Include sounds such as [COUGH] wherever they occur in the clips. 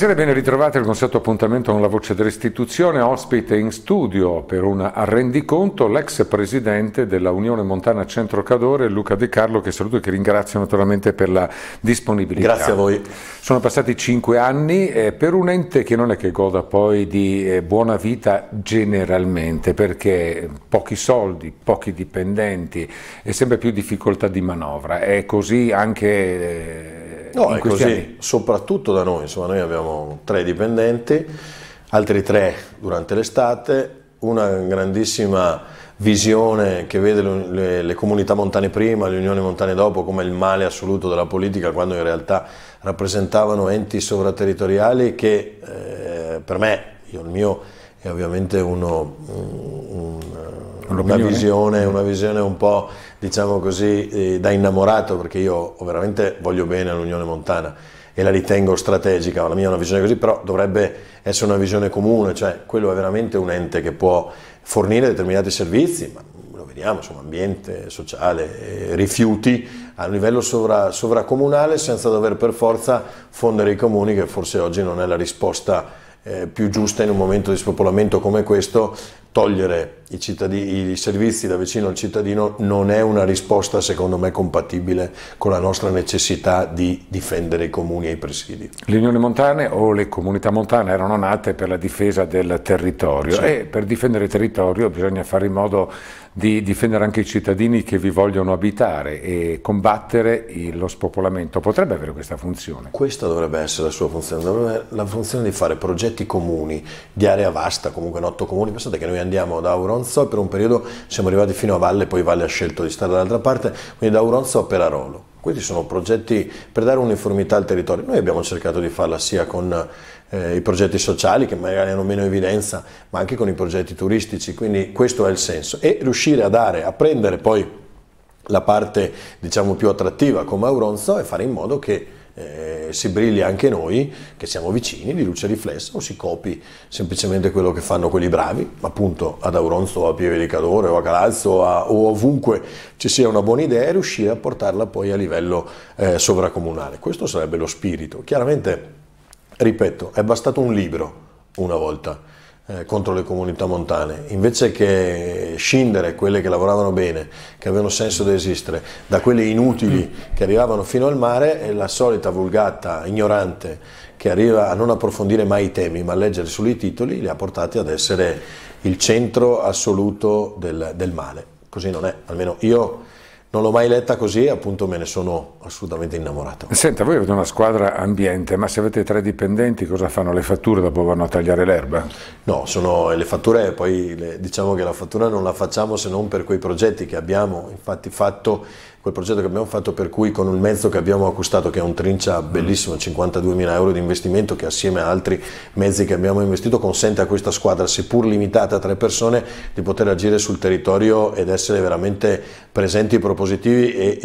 Buonasera e ben ritrovati al consueto appuntamento con la voce dell'istituzione, ospite in studio per un arrendiconto l'ex presidente della Unione Montana Centro Cadore Luca De Carlo che saluto e che ringrazio naturalmente per la disponibilità. Grazie a voi. Sono passati cinque anni eh, per un ente che non è che goda poi di eh, buona vita generalmente perché pochi soldi, pochi dipendenti e sempre più difficoltà di manovra. È così anche... Eh, No, è così, anni. soprattutto da noi, insomma noi abbiamo tre dipendenti, altri tre durante l'estate, una grandissima visione che vede le, le, comunità montane prima, le unioni montane dopo come il male assoluto della politica quando in realtà rappresentavano enti sovraterritoriali che eh, per me, io, il mio è ovviamente uno, un, un una visione, una visione, un po' diciamo così eh, da innamorato perché io veramente voglio bene all'Unione Montana e la ritengo strategica, la mia è una visione così, però dovrebbe essere una visione comune, cioè quello è veramente un ente che può fornire determinati servizi, ma lo vediamo, insomma, ambiente, sociale, eh, rifiuti, a livello sovra, sovracomunale senza dover per forza fondere i comuni, che forse oggi non è la risposta eh, più giusta in un momento di spopolamento come questo, togliere i, cittadini, i servizi da vicino al cittadino non è una risposta secondo me compatibile con la nostra necessità di difendere i comuni e i presidi. Le unioni montane o le comunità montane erano nate per la difesa del territorio sì. e per difendere il territorio bisogna fare in modo di difendere anche i cittadini che vi vogliono abitare e combattere lo spopolamento. Potrebbe avere questa funzione? Questa dovrebbe essere la sua funzione, dovrebbe la funzione di fare progetti comuni, di area vasta, comunque in comuni. Pensate che noi andiamo da Auronzo per un periodo siamo arrivati fino a Valle, poi Valle ha scelto di stare dall'altra parte, quindi da Auronzo a Perarolo questi sono progetti per dare uniformità al territorio. Noi abbiamo cercato di farla sia con eh, i progetti sociali, che magari hanno meno evidenza, ma anche con i progetti turistici, quindi questo è il senso. E riuscire a dare, a prendere poi la parte diciamo più attrattiva come Auronzo e fare in modo che eh, si brilli anche noi, che siamo vicini, di luce riflessa, o si copi semplicemente quello che fanno quelli bravi, appunto ad Auronzo, a Pieve di Cadore o a Calazzo a, o ovunque ci sia una buona idea e riuscire a portarla poi a livello eh, sovracomunale. Questo sarebbe lo spirito. Chiaramente, ripeto, è bastato un libro una volta eh, contro le comunità montane, invece che scindere quelle che lavoravano bene, che avevano senso di esistere, da quelle inutili che arrivavano fino al mare, è la solita vulgata ignorante che arriva a non approfondire mai i temi, ma a leggere solo i titoli, li ha portati ad essere il centro assoluto del, del male. Così non è, almeno io non l'ho mai letta così e appunto me ne sono assolutamente innamorato. Senta, voi avete una squadra ambiente, ma se avete tre dipendenti cosa fanno le fatture dopo vanno a tagliare l'erba? No, sono eh, le fatture, poi le, diciamo che la fattura non la facciamo se non per quei progetti che abbiamo infatti fatto quel progetto che abbiamo fatto per cui con un mezzo che abbiamo acquistato che è un trincia bellissimo 52.000 mm. euro di investimento che assieme a altri mezzi che abbiamo investito consente a questa squadra seppur limitata a tre persone di poter agire sul territorio ed essere veramente presenti e propositivi e,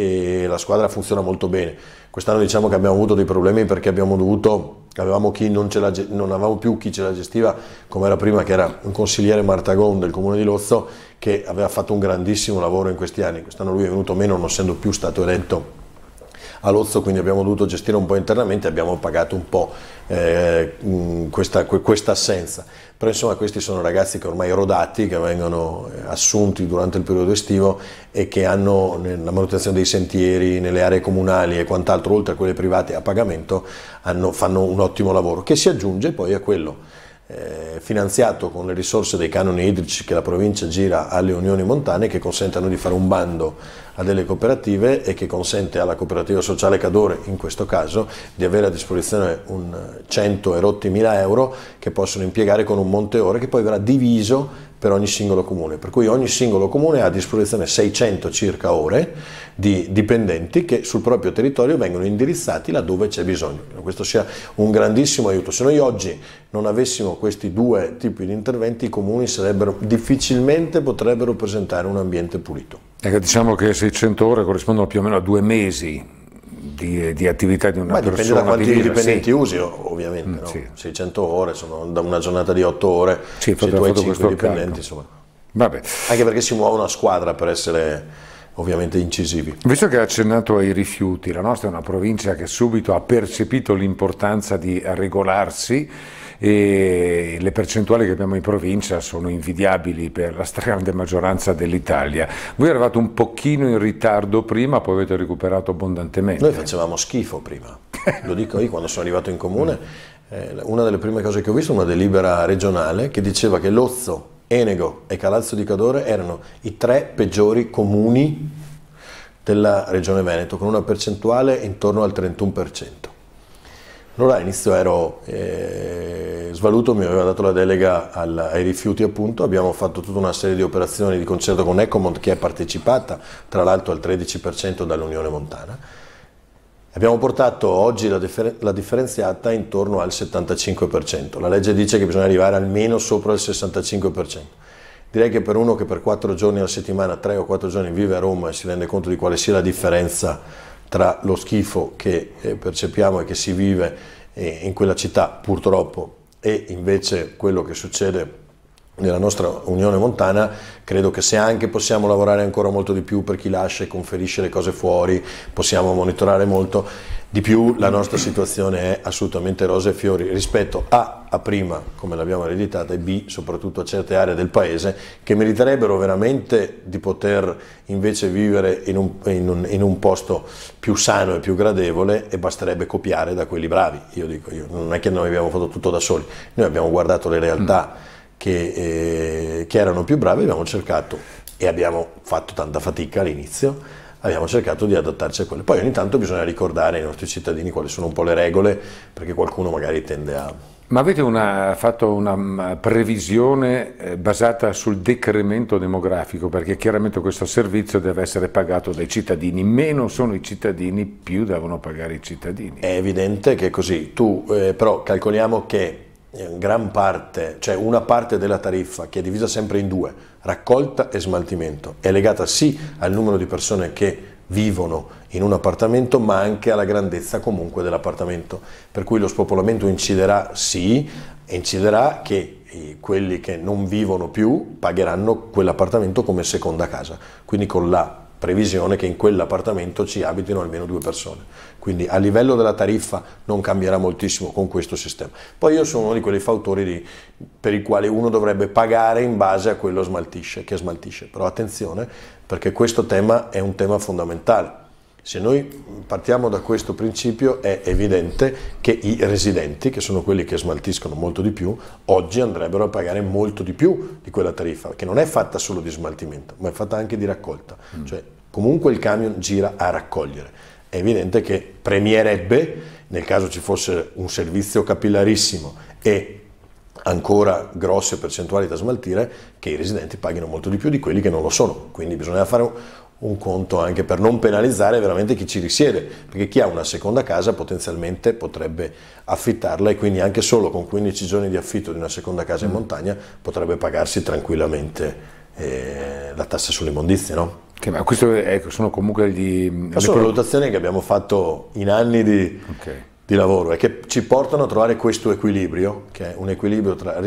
e la squadra funziona molto bene quest'anno diciamo che abbiamo avuto dei problemi perché abbiamo dovuto avevamo chi non, ce la, non avevamo più chi ce la gestiva come era prima che era un consigliere Martagon del comune di Lozzo che aveva fatto un grandissimo lavoro in questi anni, quest'anno lui è venuto meno non essendo più stato eletto a Lozzo, quindi abbiamo dovuto gestire un po' internamente, abbiamo pagato un po' eh, mm, questa, questa, assenza. Però insomma questi sono ragazzi che ormai rodati, che vengono eh, assunti durante il periodo estivo e che hanno nella manutenzione dei sentieri, nelle aree comunali e quant'altro, oltre a quelle private a pagamento, hanno, fanno un ottimo lavoro, che si aggiunge poi a quello eh, finanziato con le risorse dei canoni idrici che la provincia gira alle unioni montane che consentano di fare un bando a delle cooperative e che consente alla cooperativa sociale Cadore, in questo caso, di avere a disposizione un 100 eh, rotti mila euro che possono impiegare con un monte ore che poi verrà diviso per ogni singolo comune, per cui ogni singolo comune ha a disposizione 600 circa ore di dipendenti che sul proprio territorio vengono indirizzati laddove c'è bisogno. Questo sia un grandissimo aiuto. Se noi oggi non avessimo questi due tipi di interventi, i comuni difficilmente potrebbero presentare un ambiente pulito. Eh, diciamo che 600 ore corrispondono più o meno a due mesi di, di attività di una Ma persona. Dipende da quanti di dipendenti sì. usi, ovviamente. Mm, no? sì. 600 ore sono da una giornata di 8 ore, sì, se tu hai 5 dipendenti. Anche perché si muove una squadra per essere ovviamente incisivi. Visto che ha accennato ai rifiuti, la nostra è una provincia che subito ha percepito l'importanza di regolarsi e le percentuali che abbiamo in provincia sono invidiabili per la stragrande maggioranza dell'Italia. Voi eravate un pochino in ritardo prima, poi avete recuperato abbondantemente. Noi facevamo schifo prima, lo dico io quando sono arrivato in comune, [LAUGHS] eh, una delle prime cose che ho visto è una delibera regionale che diceva che l'ozzo Enego e Calazzo di Cadore erano i tre peggiori comuni della regione Veneto, con una percentuale intorno al 31%. Allora all'inizio ero eh, svaluto, mi aveva dato la delega al, ai rifiuti appunto, abbiamo fatto tutta una serie di operazioni di concerto con Ecomont che è partecipata tra l'altro al 13% dall'Unione Montana Abbiamo portato oggi la, differ- la, differenziata intorno al 75%. La legge dice che bisogna arrivare almeno sopra il 65%. Direi che per uno che per quattro giorni alla settimana, tre o quattro giorni vive a Roma e si rende conto di quale sia la differenza tra lo schifo che eh, percepiamo e che si vive eh, in quella città purtroppo e invece quello che succede nella nostra Unione Montana credo che se anche possiamo lavorare ancora molto di più per chi lascia e conferisce le cose fuori, possiamo monitorare molto di più, la nostra situazione è assolutamente rose e fiori rispetto a, a prima come l'abbiamo ereditata e B soprattutto a certe aree del paese che meriterebbero veramente di poter invece vivere in un, in un, in un posto più sano e più gradevole e basterebbe copiare da quelli bravi, io dico io, non è che noi abbiamo fatto tutto da soli, noi abbiamo guardato le realtà. Mm che, eh, che erano più bravi, abbiamo cercato, e abbiamo fatto tanta fatica all'inizio, abbiamo cercato di adattarci a quelle. Poi ogni tanto bisogna ricordare ai nostri cittadini quali sono un po' le regole, perché qualcuno magari tende a... Ma avete una, fatto una mm, previsione eh, basata sul decremento demografico, perché chiaramente questo servizio deve essere pagato dai cittadini, meno sono i cittadini, più devono pagare i cittadini. È evidente che è così, tu eh, però calcoliamo che eh, gran parte, cioè una parte della tariffa che è divisa sempre in due, raccolta e smaltimento, è legata sì al numero di persone che vivono in un appartamento ma anche alla grandezza comunque dell'appartamento, per cui lo spopolamento inciderà sì, inciderà che eh, quelli che non vivono più pagheranno quell'appartamento come seconda casa, quindi con la previsione che in quell'appartamento ci abitino almeno due persone. Quindi a livello della tariffa non cambierà moltissimo con questo sistema. Poi io sono uno di quelli fautori di, per i quali uno dovrebbe pagare in base a quello smaltisce, che smaltisce. Però attenzione perché questo tema è un tema fondamentale. Se noi partiamo da questo principio è evidente che i residenti, che sono quelli che smaltiscono molto di più, oggi andrebbero a pagare molto di più di quella tariffa, che non è fatta solo di smaltimento, ma è fatta anche di raccolta. Mm. Cioè comunque il camion gira a raccogliere. È evidente che premierebbe, nel caso ci fosse un servizio capillarissimo e ancora grosse percentuali da smaltire, che i residenti paghino molto di più di quelli che non lo sono. Quindi bisogna fare un, conto anche per non penalizzare veramente chi ci risiede, perché chi ha una seconda casa potenzialmente potrebbe affittarla e quindi anche solo con 15 giorni di affitto di una seconda casa in mm. montagna potrebbe pagarsi tranquillamente eh, la tassa sull'immondizia, no? Che, ma questo, ecco, sono comunque gli, sono le valutazioni che abbiamo fatto in anni di, okay di lavoro e che ci portano a trovare questo equilibrio, che è un equilibrio tra,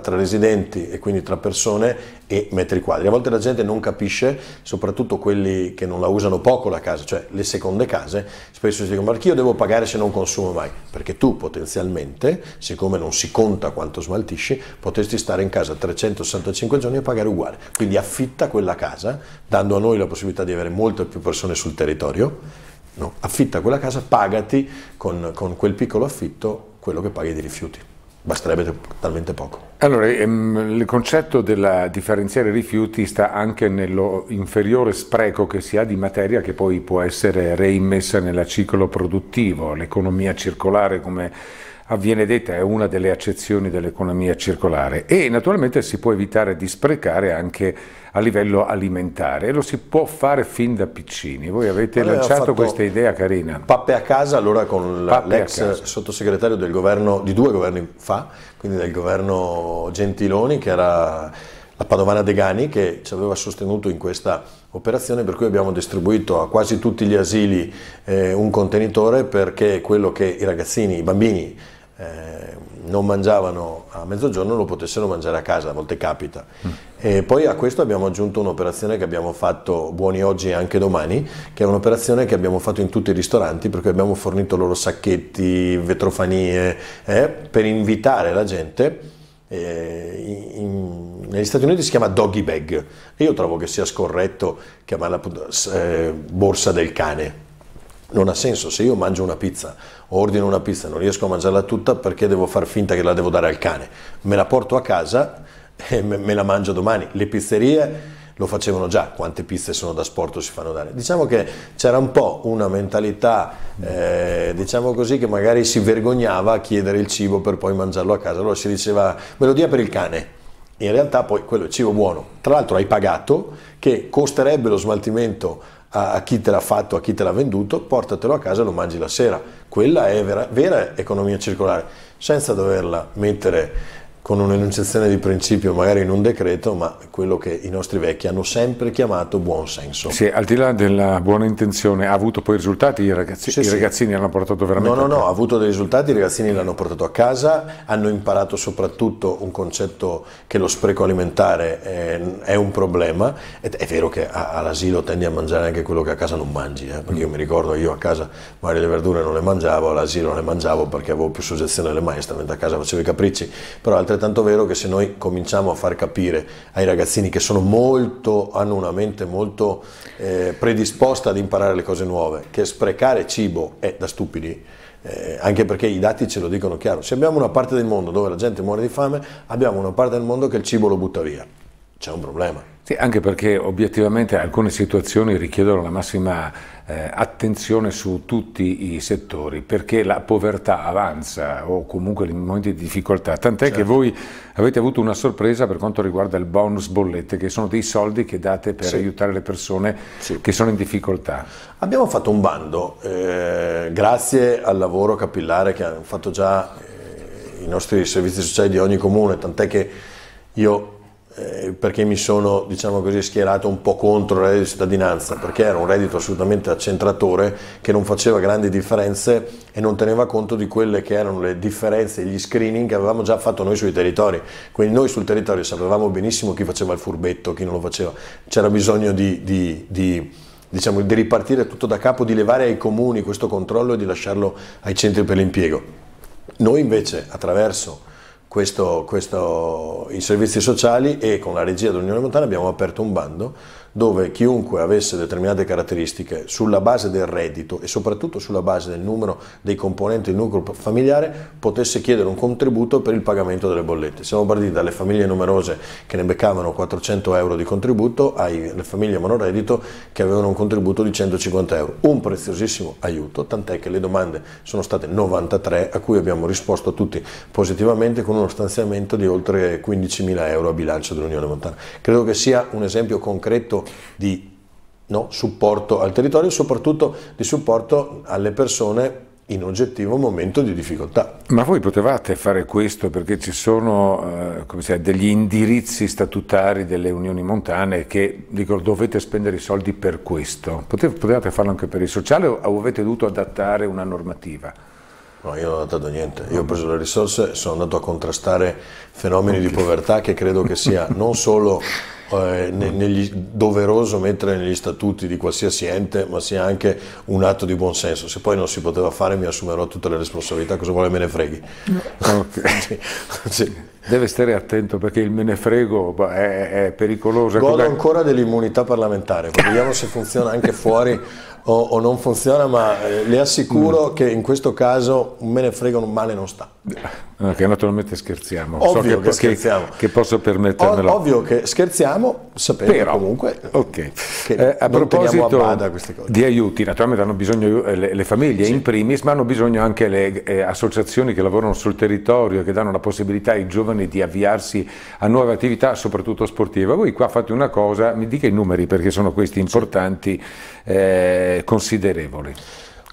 tra residenti e quindi tra persone e metri quadri. A volte la gente non capisce, soprattutto quelli che non la usano poco la casa, cioè le seconde case, spesso si dicono ma io devo pagare se non consumo mai? Perché tu potenzialmente, siccome non si conta quanto smaltisci, potresti stare in casa 365 giorni e pagare uguale. Quindi affitta quella casa, dando a noi la possibilità di avere molte più persone sul territorio No? Affitta quella casa, pagati con, con quel piccolo affitto quello che paghi di rifiuti basterebbe talmente poco. Allora, ehm, il concetto della differenziare rifiuti sta anche nello inferiore spreco che si ha di materia che poi può essere reimmessa nel ciclo produttivo, l'economia circolare come avviene detta è una delle accezioni dell'economia circolare e naturalmente si può evitare di sprecare anche a livello alimentare e lo si può fare fin da piccini. Voi avete allora, lanciato questa idea carina. Pappe a casa allora con l'ex sottosegretario del governo di due governi fa, quindi del governo Gentiloni che era la Padovana Degani che ci aveva sostenuto in questa operazione per cui abbiamo distribuito a quasi tutti gli asili eh, un contenitore perché quello che i ragazzini, i bambini eh, non mangiavano a mezzogiorno lo potessero mangiare a casa, a volte capita. Mm. E poi a questo abbiamo aggiunto un'operazione che abbiamo fatto buoni oggi e anche domani, che è un'operazione che abbiamo fatto in tutti i ristoranti perché abbiamo fornito loro sacchetti, vetrofanie, eh, per invitare la gente. Eh, in, negli Stati Uniti si chiama doggy bag io trovo che sia scorretto chiamarla eh, borsa del cane non ha senso, se io mangio una pizza ordino una pizza, non riesco a mangiarla tutta perché devo far finta che la devo dare al cane. Me la porto a casa [LAUGHS] e me la mangio domani. Le pizzerie lo facevano già, quante pizze sono da sport si fanno dare. Diciamo che c'era un po' una mentalità, eh, diciamo così, che magari si vergognava a chiedere il cibo per poi mangiarlo a casa. Allora si diceva me lo dia per il cane. In realtà poi quello è cibo buono. Tra l'altro hai pagato che costerebbe lo smaltimento a, a chi te l'ha fatto, a chi te l'ha venduto, portatelo a casa e lo mangi la sera. Quella è vera, vera economia circolare, senza doverla mettere con un'enunciazione di principio magari in un decreto, ma quello che i nostri vecchi hanno sempre chiamato buonsenso. Sì, al di là della buona intenzione, ha avuto poi risultati i, ragazzi, sì, i sì. ragazzini hanno portato veramente No, no, no, ha avuto dei risultati, i ragazzini l'hanno portato a casa, hanno imparato soprattutto un concetto che lo spreco alimentare è, eh, è un problema, ed è vero che all'asilo tendi a mangiare anche quello che a casa non mangi, eh? perché io mi ricordo io a casa magari le verdure non le mangiavo, all'asilo non le mangiavo perché avevo più soggezione alle maestre, mentre a casa facevo i capricci, però altre tanto vero che se noi cominciamo a far capire ai ragazzini che sono molto, hanno una mente molto eh, predisposta ad imparare le cose nuove, che sprecare cibo è da stupidi, eh, anche perché i dati ce lo dicono chiaro, se abbiamo una parte del mondo dove la gente muore di fame, abbiamo una parte del mondo che il cibo lo butta via c'è un problema. Sì, anche perché obiettivamente alcune situazioni richiedono la massima eh, attenzione su tutti i settori, perché la povertà avanza o comunque in momenti di difficoltà, tant'è certo. che voi avete avuto una sorpresa per quanto riguarda il bonus bollette, che sono dei soldi che date per sì. aiutare le persone sì. che sono in difficoltà. Abbiamo fatto un bando, eh, grazie al lavoro capillare che hanno fatto già eh, i nostri servizi sociali di ogni comune, tant'è che io eh, perché mi sono diciamo così, schierato un po' contro il reddito di cittadinanza, perché era un reddito assolutamente accentratore che non faceva grandi differenze e non teneva conto di quelle che erano le differenze, gli screening che avevamo già fatto noi sui territori. Quindi noi sul territorio sapevamo benissimo chi faceva il furbetto, chi non lo faceva. C'era bisogno di, di, di diciamo, di ripartire tutto da capo, di levare ai comuni questo controllo e di lasciarlo ai centri per l'impiego. Noi invece attraverso questo, questo, i servizi sociali e con la regia dell'Unione Montana abbiamo aperto un bando dove chiunque avesse determinate caratteristiche sulla base del reddito e soprattutto sulla base del numero dei componenti del nucleo familiare potesse chiedere un contributo per il pagamento delle bollette. Siamo partiti dalle famiglie numerose che ne beccavano 400 euro di contributo alle famiglie monoreddito che avevano un contributo di 150 euro. Un preziosissimo aiuto, tant'è che le domande sono state 93 a cui abbiamo risposto tutti positivamente con uno stanziamento di oltre 15.000 euro a bilancio dell'Unione Montana. Credo che sia un esempio concreto progetto di no, supporto al territorio, e soprattutto di supporto alle persone in oggettivo momento di difficoltà. Ma voi potevate fare questo perché ci sono eh, dire, degli indirizzi statutari delle unioni montane che dicono dovete spendere i soldi per questo. potevate farlo anche per il sociale o avete dovuto adattare una normativa? No, io non ho adattato niente, io ho preso le risorse e sono andato a contrastare fenomeni okay. di povertà che credo che sia [LAUGHS] non solo eh, negli, doveroso mettere negli statuti di qualsiasi ente, ma sia anche un atto di buon senso. Se poi non si poteva fare mi assumerò tutte le responsabilità, cosa vuole me ne freghi. Okay. sì. [LAUGHS] Sì. Deve stare attento perché il me menefrego è, è pericoloso. Godo ancora dell'immunità parlamentare, vediamo se funziona anche fuori o, o non funziona, ma eh, le assicuro mm. che in questo caso me ne frega un male non sta. No, ah, che naturalmente scherziamo. Ovvio so che, che, scherziamo. Che, posso permettermelo. Ovvio che scherziamo, sapete Però, comunque okay. che eh, a proposito a di aiuti, naturalmente hanno bisogno eh, le, le famiglie sì. in primis, ma hanno bisogno anche le eh, associazioni che lavorano sul territorio, che danno la possibilità ai giovani di avviarsi a nuove attività, soprattutto sportive. Voi qua fate una cosa, mi dica i numeri perché sono questi importanti. Sì. Eh, considerevoli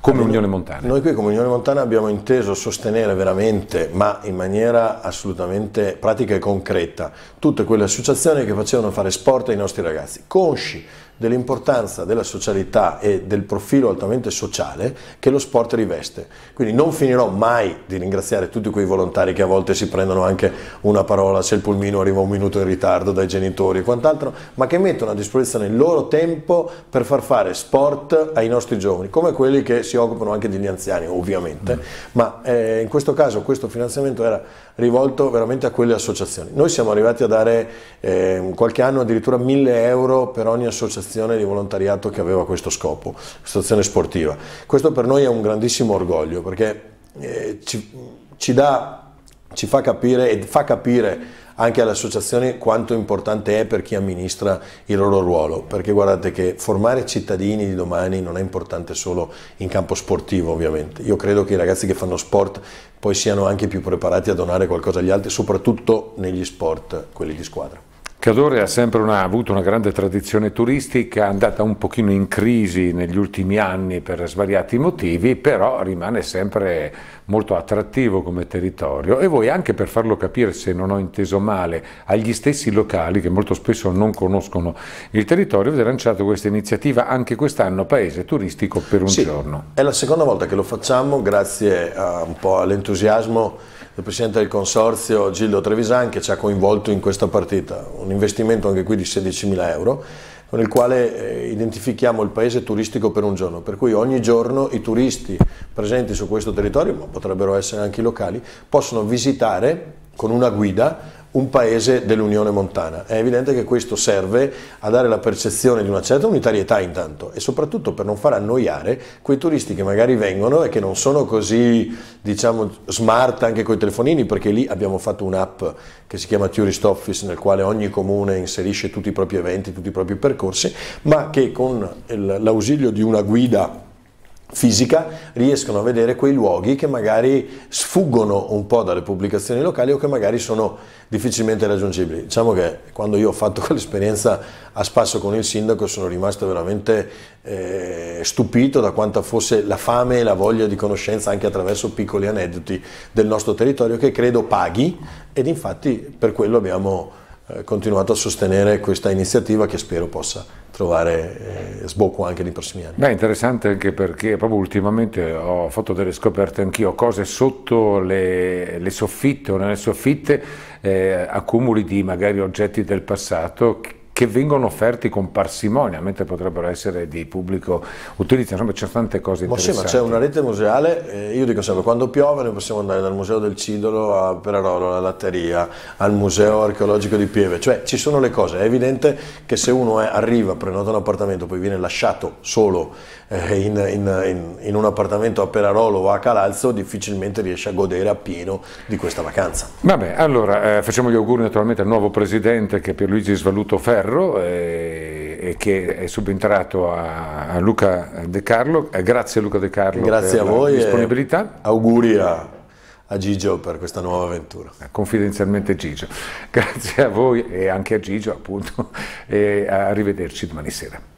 come Unione Montana. Noi qui come Unione Montana abbiamo inteso sostenere veramente, ma in maniera assolutamente pratica e concreta, tutte quelle associazioni che facevano fare sport ai nostri ragazzi, consci dell'importanza della socialità e del profilo altamente sociale che lo sport riveste. Quindi non finirò mai di ringraziare tutti quei volontari che a volte si prendono anche una parola se il pulmino arriva un minuto in ritardo dai genitori e quant'altro, ma che mettono a disposizione il loro tempo per far fare sport ai nostri giovani, come quelli che si occupano anche degli anziani ovviamente, mm. ma eh, in questo caso questo finanziamento era rivolto veramente a quelle associazioni. Noi siamo arrivati a dare eh, qualche anno addirittura 1000 euro per ogni associazione associazione di volontariato che aveva questo scopo, associazione sportiva. Questo per noi è un grandissimo orgoglio perché eh, ci, ci, dà, ci fa capire e fa capire anche alle associazioni quanto importante è per chi amministra il loro ruolo, perché guardate che formare cittadini di domani non è importante solo in campo sportivo ovviamente, io credo che i ragazzi che fanno sport poi siano anche più preparati a donare qualcosa agli altri, soprattutto negli sport, quelli di squadra. Cadore ha sempre una, avuto una grande tradizione turistica, è andata un pochino in crisi negli ultimi anni per svariati motivi, però rimane sempre molto attrattivo come territorio e voi anche per farlo capire, se non ho inteso male, agli stessi locali che molto spesso non conoscono il territorio, avete lanciato questa iniziativa anche quest'anno Paese Turistico per un sì, giorno. È la seconda volta che lo facciamo grazie a, eh, un po' all'entusiasmo il presidente del consorzio Gildo Trevisan che ci ha coinvolto in questa partita, un investimento anche qui di 16.000 euro con il quale eh, identifichiamo il paese turistico per un giorno, per cui ogni giorno i turisti presenti su questo territorio, ma potrebbero essere anche i locali, possono visitare con una guida un paese dell'Unione Montana. È evidente che questo serve a dare la percezione di una certa unitarietà intanto e soprattutto per non far annoiare quei turisti che magari vengono e che non sono così, diciamo, smart anche coi telefonini perché lì abbiamo fatto un'app che si chiama Tourist Office nel quale ogni comune inserisce tutti i propri eventi, tutti i propri percorsi, ma che con l'ausilio di una guida fisica riescono a vedere quei luoghi che magari sfuggono un po' dalle pubblicazioni locali o che magari sono difficilmente raggiungibili. Diciamo che quando io ho fatto [LAUGHS] quell'esperienza a spasso con il sindaco sono rimasto veramente eh, stupito da quanta fosse la fame e la voglia di conoscenza anche attraverso piccoli aneddoti del nostro territorio che credo paghi ed infatti per quello abbiamo eh, continuato a sostenere questa iniziativa che spero possa trovare eh, sbocco anche nei prossimi anni. Beh, interessante anche perché proprio ultimamente ho fatto delle scoperte anch'io, cose sotto le, le soffitte o nelle soffitte, eh, accumuli di magari oggetti del passato che vengono offerti con parsimonia, mentre potrebbero essere di pubblico utilizzo, insomma ci sono tante cose ma interessanti. Sì, ma c'è una rete museale, eh, io dico sempre, quando piove noi possiamo andare dal Museo del Cidolo a Perarolo, alla Latteria, al Museo Archeologico di Pieve, cioè ci sono le cose, è evidente che se uno è, arriva, prenota un appartamento, poi viene lasciato solo eh, in, in, in, in, un appartamento a Perarolo o a Calalzo, difficilmente riesce a godere appieno di questa vacanza. Vabbè, allora eh, facciamo gli auguri naturalmente al nuovo presidente che è Pierluigi Svaluto Ferro, Ferro eh, e che è subentrato a, a Luca De Carlo. Eh, grazie Luca De Carlo grazie per a voi la disponibilità. auguri a, a Gigio per questa nuova avventura. Eh, confidenzialmente Gigio. [LAUGHS] Grazie a voi e anche a Gigio appunto [LAUGHS] e arrivederci domani sera.